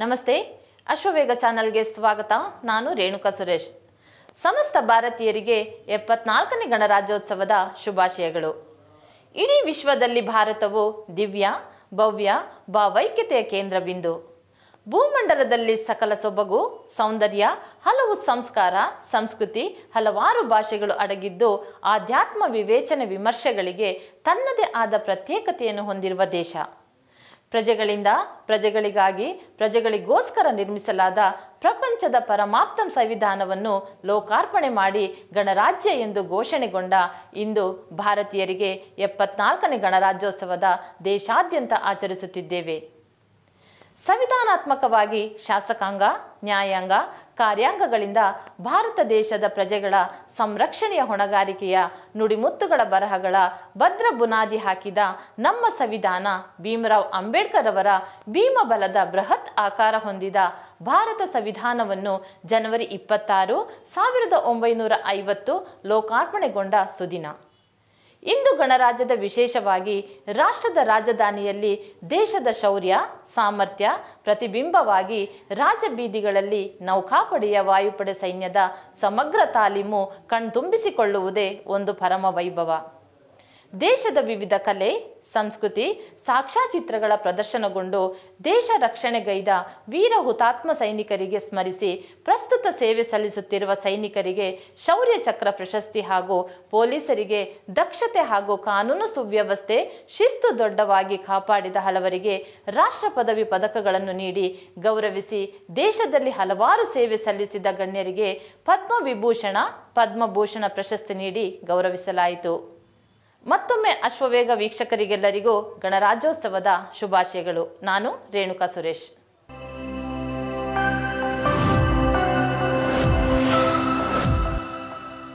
ನಮಸ್ತೆ ಅಶ್ವವೇಗ ಚಾನಲ್ಗೆ ಸ್ವಾಗತ ನಾನು ರೇಣುಕಾ ಸುರೇಶ್ ಸಮಸ್ತ ಭಾರತೀಯರಿಗೆ ಎಪ್ಪತ್ನಾಲ್ಕನೇ ಗಣರಾಜ್ಯೋತ್ಸವದ ಶುಭಾಶಯಗಳು ಇಡೀ ವಿಶ್ವದಲ್ಲಿ ಭಾರತವು ದಿವ್ಯ ಭವ್ಯ ಭಾವೈಕ್ಯತೆಯ ಕೇಂದ್ರ ಬಿಂದು ಭೂಮಂಡಲದಲ್ಲಿ ಸಕಲ ಸೊಬಗು ಸೌಂದರ್ಯ ಹಲವು ಸಂಸ್ಕಾರ ಸಂಸ್ಕೃತಿ ಹಲವಾರು ಭಾಷೆಗಳು ಅಡಗಿದ್ದು ಆಧ್ಯಾತ್ಮ ವಿವೇಚನೆ ವಿಮರ್ಶೆಗಳಿಗೆ ತನ್ನದೇ ಆದ ಪ್ರತ್ಯೇಕತೆಯನ್ನು ಹೊಂದಿರುವ ದೇಶ ಪ್ರಜೆಗಳಿಂದ ಪ್ರಜೆಗಳಿಗಾಗಿ ಪ್ರಜೆಗಳಿಗೋಸ್ಕರ ನಿರ್ಮಿಸಲಾದ ಪ್ರಪಂಚದ ಪರಮಾಪ್ತಂ ಸಂವಿಧಾನವನ್ನು ಲೋಕಾರ್ಪಣೆ ಮಾಡಿ ಗಣರಾಜ್ಯ ಎಂದು ಘೋಷಣೆಗೊಂಡ ಇಂದು ಭಾರತೀಯರಿಗೆ ಎಪ್ಪತ್ನಾಲ್ಕನೇ ಗಣರಾಜ್ಯೋತ್ಸವದ ದೇಶಾದ್ಯಂತ ಆಚರಿಸುತ್ತಿದ್ದೇವೆ ಸಂವಿಧಾನಾತ್ಮಕವಾಗಿ ಶಾಸಕಾಂಗ ನ್ಯಾಯಾಂಗ ಕಾರ್ಯಾಂಗಗಳಿಂದ ಭಾರತ ದೇಶದ ಪ್ರಜೆಗಳ ಸಂರಕ್ಷಣೆಯ ಹೊಣೆಗಾರಿಕೆಯ ನುಡಿಮುತ್ತುಗಳ ಬರಹಗಳ ಭದ್ರ ಬುನಾದಿ ಹಾಕಿದ ನಮ್ಮ ಸಂವಿಧಾನ ಭೀಮರಾವ್ ಅಂಬೇಡ್ಕರ್ ಅವರ ಭೀಮಬಲದ ಬೃಹತ್ ಆಕಾರ ಹೊಂದಿದ ಭಾರತ ಸಂವಿಧಾನವನ್ನು ಜನವರಿ ಇಪ್ಪತ್ತಾರು ಸಾವಿರದ ಒಂಬೈನೂರ ಐವತ್ತು ಲೋಕಾರ್ಪಣೆಗೊಂಡ ಸುದಿನ ಇಂದು ಗಣರಾಜ್ಯದ ವಿಶೇಷವಾಗಿ ರಾಷ್ಟ್ರದ ರಾಜಧಾನಿಯಲ್ಲಿ ದೇಶದ ಶೌರ್ಯ ಸಾಮರ್ಥ್ಯ ಪ್ರತಿಬಿಂಬವಾಗಿ ರಾಜಬೀದಿಗಳಲ್ಲಿ ನೌಕಾಪಡೆಯ ವಾಯುಪಡೆ ಸೈನ್ಯದ ಸಮಗ್ರ ತಾಲೀಮು ಕಣ್ತುಂಬಿಸಿಕೊಳ್ಳುವುದೇ ಒಂದು ಪರಮ ವೈಭವ ದೇಶದ ವಿವಿಧ ಕಲೆ ಸಂಸ್ಕೃತಿ ಸಾಕ್ಷ್ಯಚಿತ್ರಗಳ ಪ್ರದರ್ಶನಗೊಂಡು ದೇಶ ರಕ್ಷಣೆಗೈದ ವೀರ ಹುತಾತ್ಮ ಸೈನಿಕರಿಗೆ ಸ್ಮರಿಸಿ ಪ್ರಸ್ತುತ ಸೇವೆ ಸಲ್ಲಿಸುತ್ತಿರುವ ಸೈನಿಕರಿಗೆ ಶೌರ್ಯ ಚಕ್ರ ಪ್ರಶಸ್ತಿ ಹಾಗೂ ಪೊಲೀಸರಿಗೆ ದಕ್ಷತೆ ಹಾಗೂ ಕಾನೂನು ಸುವ್ಯವಸ್ಥೆ ಶಿಸ್ತು ದೊಡ್ಡವಾಗಿ ಕಾಪಾಡಿದ ಹಲವರಿಗೆ ರಾಷ್ಟ್ರ ಪದವಿ ಪದಕಗಳನ್ನು ನೀಡಿ ಗೌರವಿಸಿ ದೇಶದಲ್ಲಿ ಹಲವಾರು ಸೇವೆ ಸಲ್ಲಿಸಿದ ಗಣ್ಯರಿಗೆ ಪದ್ಮವಿಭೂಷಣ ಪದ್ಮಭೂಷಣ ಪ್ರಶಸ್ತಿ ನೀಡಿ ಗೌರವಿಸಲಾಯಿತು ಮತ್ತೊಮ್ಮೆ ಅಶ್ವವೇಗ ವೀಕ್ಷಕರಿಗೆಲ್ಲರಿಗೂ ಗಣರಾಜ್ಯೋತ್ಸವದ ಶುಭಾಶಯಗಳು ನಾನು ರೇಣುಕಾ ಸುರೇಶ್